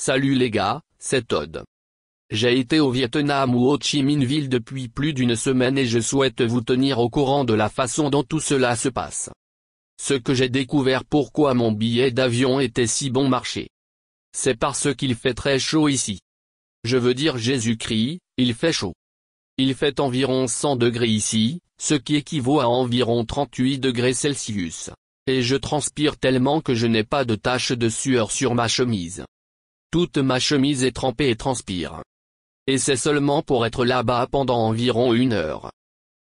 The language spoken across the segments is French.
Salut les gars, c'est Todd. J'ai été au Vietnam ou au Chi Minh Ville depuis plus d'une semaine et je souhaite vous tenir au courant de la façon dont tout cela se passe. Ce que j'ai découvert pourquoi mon billet d'avion était si bon marché. C'est parce qu'il fait très chaud ici. Je veux dire Jésus-Christ, il fait chaud. Il fait environ 100 degrés ici, ce qui équivaut à environ 38 degrés Celsius. Et je transpire tellement que je n'ai pas de taches de sueur sur ma chemise. Toute ma chemise est trempée et transpire. Et c'est seulement pour être là-bas pendant environ une heure.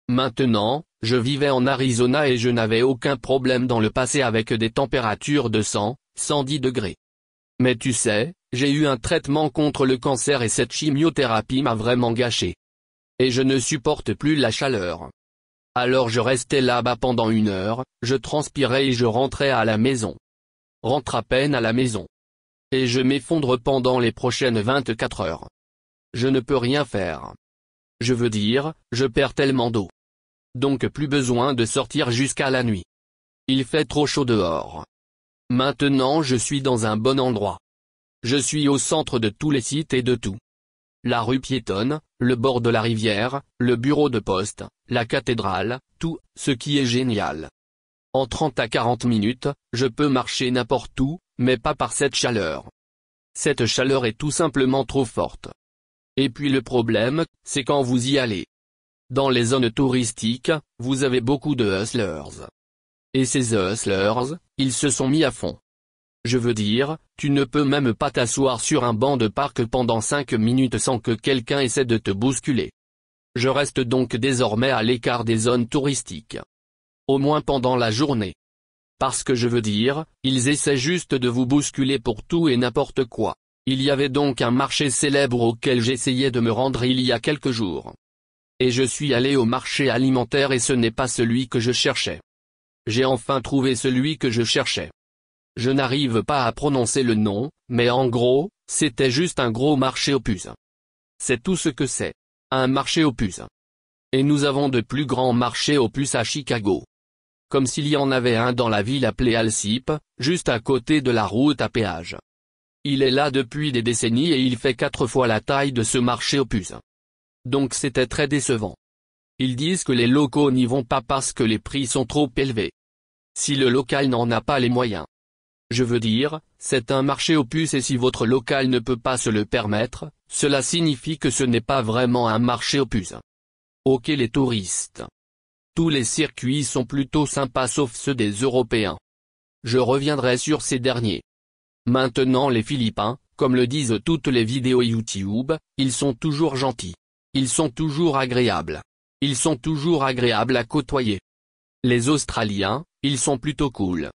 Maintenant, je vivais en Arizona et je n'avais aucun problème dans le passé avec des températures de 100, 110 degrés. Mais tu sais, j'ai eu un traitement contre le cancer et cette chimiothérapie m'a vraiment gâché. Et je ne supporte plus la chaleur. Alors je restais là-bas pendant une heure, je transpirais et je rentrais à la maison. Rentre à peine à la maison. Et je m'effondre pendant les prochaines 24 heures. Je ne peux rien faire. Je veux dire, je perds tellement d'eau. Donc plus besoin de sortir jusqu'à la nuit. Il fait trop chaud dehors. Maintenant je suis dans un bon endroit. Je suis au centre de tous les sites et de tout. La rue piétonne, le bord de la rivière, le bureau de poste, la cathédrale, tout, ce qui est génial. En 30 à 40 minutes, je peux marcher n'importe où, mais pas par cette chaleur. Cette chaleur est tout simplement trop forte. Et puis le problème, c'est quand vous y allez. Dans les zones touristiques, vous avez beaucoup de hustlers. Et ces hustlers, ils se sont mis à fond. Je veux dire, tu ne peux même pas t'asseoir sur un banc de parc pendant 5 minutes sans que quelqu'un essaie de te bousculer. Je reste donc désormais à l'écart des zones touristiques. Au moins pendant la journée. Parce que je veux dire, ils essaient juste de vous bousculer pour tout et n'importe quoi. Il y avait donc un marché célèbre auquel j'essayais de me rendre il y a quelques jours. Et je suis allé au marché alimentaire et ce n'est pas celui que je cherchais. J'ai enfin trouvé celui que je cherchais. Je n'arrive pas à prononcer le nom, mais en gros, c'était juste un gros marché opus. C'est tout ce que c'est. Un marché opus. Et nous avons de plus grands marchés opus à Chicago comme s'il y en avait un dans la ville appelée Alcipe, juste à côté de la route à péage. Il est là depuis des décennies et il fait quatre fois la taille de ce marché opus. Donc c'était très décevant. Ils disent que les locaux n'y vont pas parce que les prix sont trop élevés. Si le local n'en a pas les moyens. Je veux dire, c'est un marché opus et si votre local ne peut pas se le permettre, cela signifie que ce n'est pas vraiment un marché opus. Ok les touristes. Tous les circuits sont plutôt sympas sauf ceux des Européens. Je reviendrai sur ces derniers. Maintenant les Philippins, comme le disent toutes les vidéos YouTube, ils sont toujours gentils. Ils sont toujours agréables. Ils sont toujours agréables à côtoyer. Les Australiens, ils sont plutôt cool.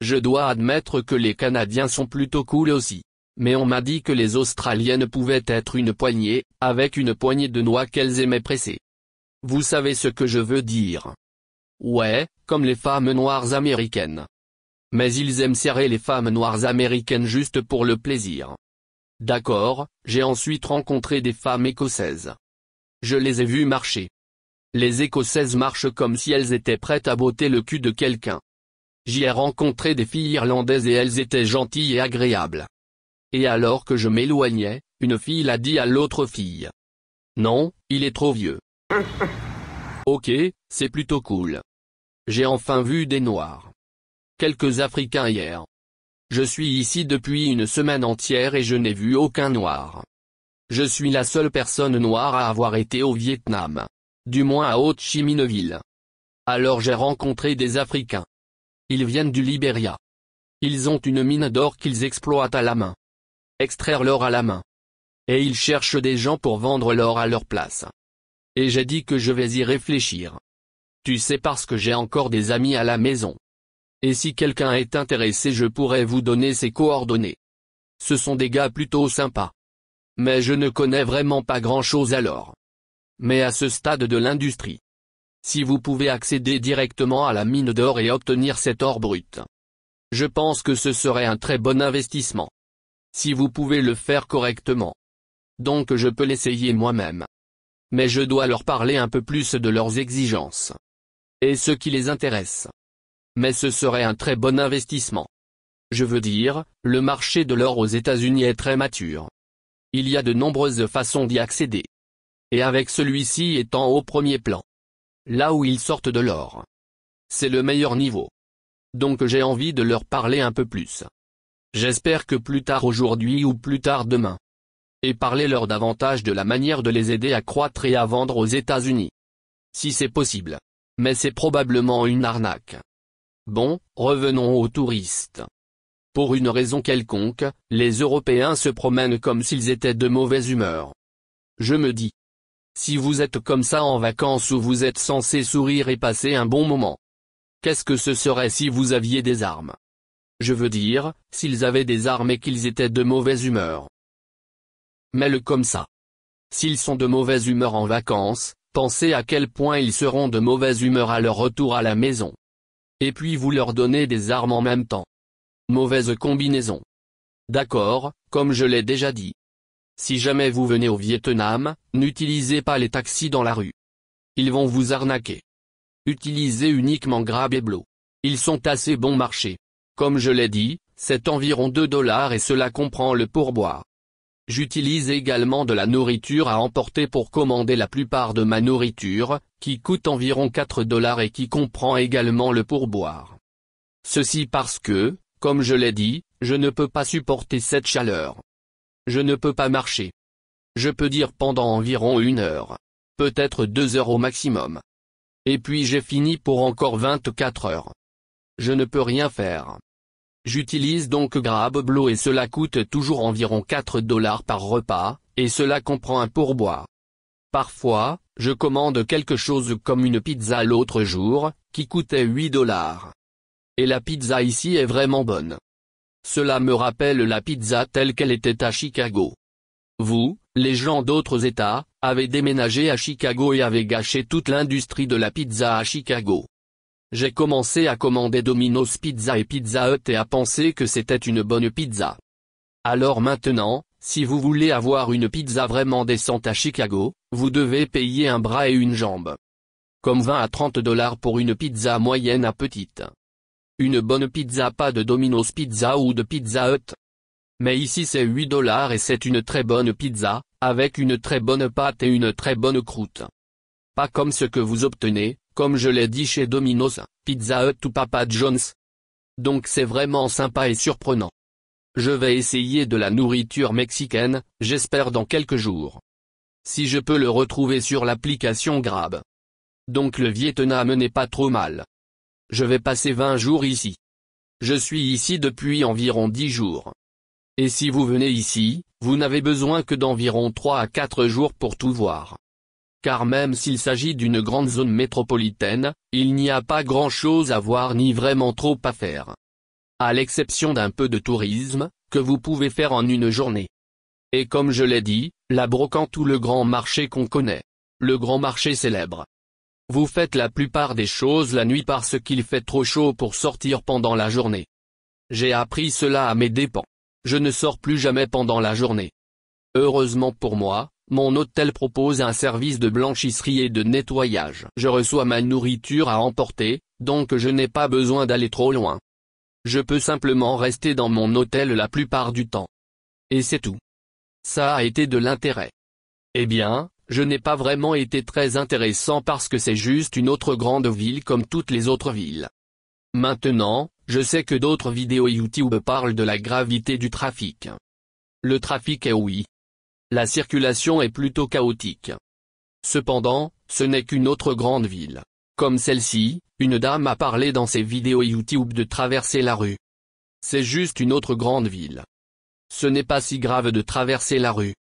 Je dois admettre que les Canadiens sont plutôt cool aussi. Mais on m'a dit que les Australiennes pouvaient être une poignée, avec une poignée de noix qu'elles aimaient presser. Vous savez ce que je veux dire. Ouais, comme les femmes noires américaines. Mais ils aiment serrer les femmes noires américaines juste pour le plaisir. D'accord, j'ai ensuite rencontré des femmes écossaises. Je les ai vues marcher. Les écossaises marchent comme si elles étaient prêtes à botter le cul de quelqu'un. J'y ai rencontré des filles irlandaises et elles étaient gentilles et agréables. Et alors que je m'éloignais, une fille l'a dit à l'autre fille. Non, il est trop vieux. Ok, c'est plutôt cool. J'ai enfin vu des Noirs. Quelques Africains hier. Je suis ici depuis une semaine entière et je n'ai vu aucun Noir. Je suis la seule personne noire à avoir été au Vietnam. Du moins à haute Chi Ville. Alors j'ai rencontré des Africains. Ils viennent du Libéria. Ils ont une mine d'or qu'ils exploitent à la main. Extraire l'or à la main. Et ils cherchent des gens pour vendre l'or à leur place. Et j'ai dit que je vais y réfléchir. Tu sais parce que j'ai encore des amis à la maison. Et si quelqu'un est intéressé je pourrais vous donner ses coordonnées. Ce sont des gars plutôt sympas. Mais je ne connais vraiment pas grand chose alors. Mais à ce stade de l'industrie. Si vous pouvez accéder directement à la mine d'or et obtenir cet or brut. Je pense que ce serait un très bon investissement. Si vous pouvez le faire correctement. Donc je peux l'essayer moi-même mais je dois leur parler un peu plus de leurs exigences. Et ce qui les intéresse. Mais ce serait un très bon investissement. Je veux dire, le marché de l'or aux États-Unis est très mature. Il y a de nombreuses façons d'y accéder. Et avec celui-ci étant au premier plan. Là où ils sortent de l'or. C'est le meilleur niveau. Donc j'ai envie de leur parler un peu plus. J'espère que plus tard aujourd'hui ou plus tard demain et parlez-leur davantage de la manière de les aider à croître et à vendre aux États-Unis. Si c'est possible. Mais c'est probablement une arnaque. Bon, revenons aux touristes. Pour une raison quelconque, les Européens se promènent comme s'ils étaient de mauvaise humeur. Je me dis. Si vous êtes comme ça en vacances où vous êtes censé sourire et passer un bon moment. Qu'est-ce que ce serait si vous aviez des armes Je veux dire, s'ils avaient des armes et qu'ils étaient de mauvaise humeur mets le comme ça. S'ils sont de mauvaise humeur en vacances, pensez à quel point ils seront de mauvaise humeur à leur retour à la maison. Et puis vous leur donnez des armes en même temps. Mauvaise combinaison. D'accord, comme je l'ai déjà dit. Si jamais vous venez au Vietnam, n'utilisez pas les taxis dans la rue. Ils vont vous arnaquer. Utilisez uniquement Grab et Blo. Ils sont assez bon marché. Comme je l'ai dit, c'est environ 2 dollars et cela comprend le pourboire. J'utilise également de la nourriture à emporter pour commander la plupart de ma nourriture, qui coûte environ 4 dollars et qui comprend également le pourboire. Ceci parce que, comme je l'ai dit, je ne peux pas supporter cette chaleur. Je ne peux pas marcher. Je peux dire pendant environ une heure. Peut-être deux heures au maximum. Et puis j'ai fini pour encore 24 heures. Je ne peux rien faire. J'utilise donc GrabBlow et cela coûte toujours environ 4 dollars par repas, et cela comprend un pourboire. Parfois, je commande quelque chose comme une pizza l'autre jour, qui coûtait 8 dollars. Et la pizza ici est vraiment bonne. Cela me rappelle la pizza telle qu'elle était à Chicago. Vous, les gens d'autres États, avez déménagé à Chicago et avez gâché toute l'industrie de la pizza à Chicago. J'ai commencé à commander Domino's Pizza et Pizza Hut et à penser que c'était une bonne pizza. Alors maintenant, si vous voulez avoir une pizza vraiment décente à Chicago, vous devez payer un bras et une jambe. Comme 20 à 30 dollars pour une pizza moyenne à petite. Une bonne pizza pas de Domino's Pizza ou de Pizza Hut. Mais ici c'est 8 dollars et c'est une très bonne pizza, avec une très bonne pâte et une très bonne croûte. Pas comme ce que vous obtenez, comme je l'ai dit chez Domino's, Pizza Hut ou Papa John's. Donc c'est vraiment sympa et surprenant. Je vais essayer de la nourriture mexicaine, j'espère dans quelques jours. Si je peux le retrouver sur l'application Grab. Donc le Vietnam n'est pas trop mal. Je vais passer 20 jours ici. Je suis ici depuis environ 10 jours. Et si vous venez ici, vous n'avez besoin que d'environ 3 à 4 jours pour tout voir car même s'il s'agit d'une grande zone métropolitaine, il n'y a pas grand-chose à voir ni vraiment trop à faire. À l'exception d'un peu de tourisme, que vous pouvez faire en une journée. Et comme je l'ai dit, la brocante ou le grand marché qu'on connaît. Le grand marché célèbre. Vous faites la plupart des choses la nuit parce qu'il fait trop chaud pour sortir pendant la journée. J'ai appris cela à mes dépens. Je ne sors plus jamais pendant la journée. Heureusement pour moi, mon hôtel propose un service de blanchisserie et de nettoyage. Je reçois ma nourriture à emporter, donc je n'ai pas besoin d'aller trop loin. Je peux simplement rester dans mon hôtel la plupart du temps. Et c'est tout. Ça a été de l'intérêt. Eh bien, je n'ai pas vraiment été très intéressant parce que c'est juste une autre grande ville comme toutes les autres villes. Maintenant, je sais que d'autres vidéos YouTube parlent de la gravité du trafic. Le trafic est oui, la circulation est plutôt chaotique. Cependant, ce n'est qu'une autre grande ville. Comme celle-ci, une dame a parlé dans ses vidéos YouTube de traverser la rue. C'est juste une autre grande ville. Ce n'est pas si grave de traverser la rue.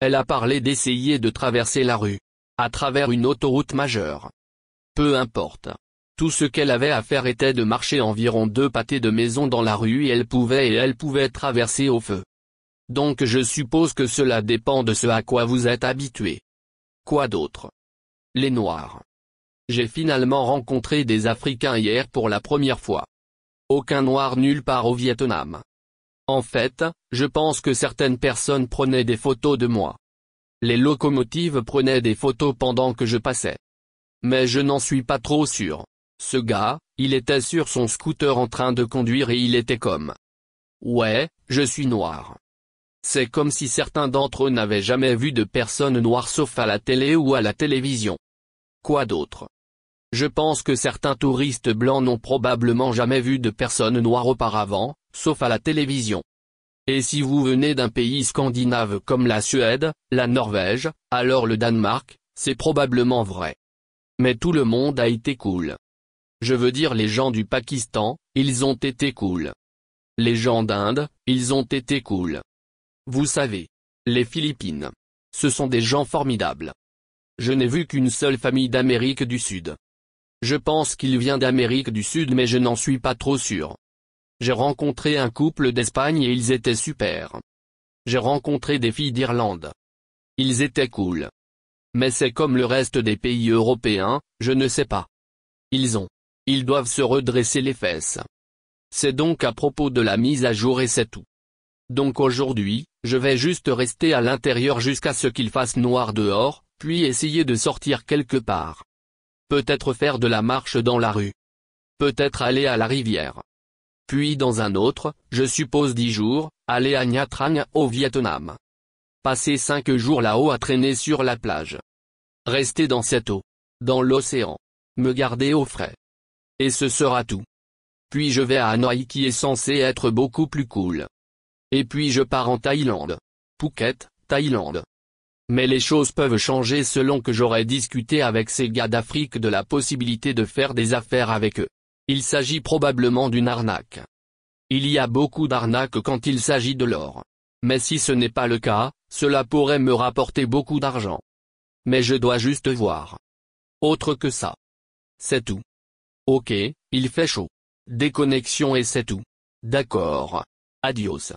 Elle a parlé d'essayer de traverser la rue. À travers une autoroute majeure. Peu importe. Tout ce qu'elle avait à faire était de marcher environ deux pâtés de maison dans la rue et elle pouvait et elle pouvait traverser au feu. Donc je suppose que cela dépend de ce à quoi vous êtes habitué. Quoi d'autre Les Noirs. J'ai finalement rencontré des Africains hier pour la première fois. Aucun Noir nulle part au Vietnam. En fait, je pense que certaines personnes prenaient des photos de moi. Les locomotives prenaient des photos pendant que je passais. Mais je n'en suis pas trop sûr. Ce gars, il était sur son scooter en train de conduire et il était comme. Ouais, je suis noir. C'est comme si certains d'entre eux n'avaient jamais vu de personne noire sauf à la télé ou à la télévision. Quoi d'autre Je pense que certains touristes blancs n'ont probablement jamais vu de personnes noires auparavant, sauf à la télévision. Et si vous venez d'un pays scandinave comme la Suède, la Norvège, alors le Danemark, c'est probablement vrai. Mais tout le monde a été cool. Je veux dire les gens du Pakistan, ils ont été cool. Les gens d'Inde, ils ont été cool. Vous savez, les Philippines. Ce sont des gens formidables. Je n'ai vu qu'une seule famille d'Amérique du Sud. Je pense qu'il vient d'Amérique du Sud mais je n'en suis pas trop sûr. J'ai rencontré un couple d'Espagne et ils étaient super. J'ai rencontré des filles d'Irlande. Ils étaient cool. Mais c'est comme le reste des pays européens, je ne sais pas. Ils ont. Ils doivent se redresser les fesses. C'est donc à propos de la mise à jour et c'est tout. Donc aujourd'hui, je vais juste rester à l'intérieur jusqu'à ce qu'il fasse noir dehors, puis essayer de sortir quelque part. Peut-être faire de la marche dans la rue. Peut-être aller à la rivière. Puis dans un autre, je suppose dix jours, aller à Nha Trang au Vietnam. Passer cinq jours là-haut à traîner sur la plage. Rester dans cette eau. Dans l'océan. Me garder au frais. Et ce sera tout. Puis je vais à Hanoi qui est censé être beaucoup plus cool. Et puis je pars en Thaïlande. Phuket, Thaïlande. Mais les choses peuvent changer selon que j'aurai discuté avec ces gars d'Afrique de la possibilité de faire des affaires avec eux. Il s'agit probablement d'une arnaque. Il y a beaucoup d'arnaques quand il s'agit de l'or. Mais si ce n'est pas le cas, cela pourrait me rapporter beaucoup d'argent. Mais je dois juste voir. Autre que ça. C'est tout. Ok, il fait chaud. Déconnexion et c'est tout. D'accord. Adios.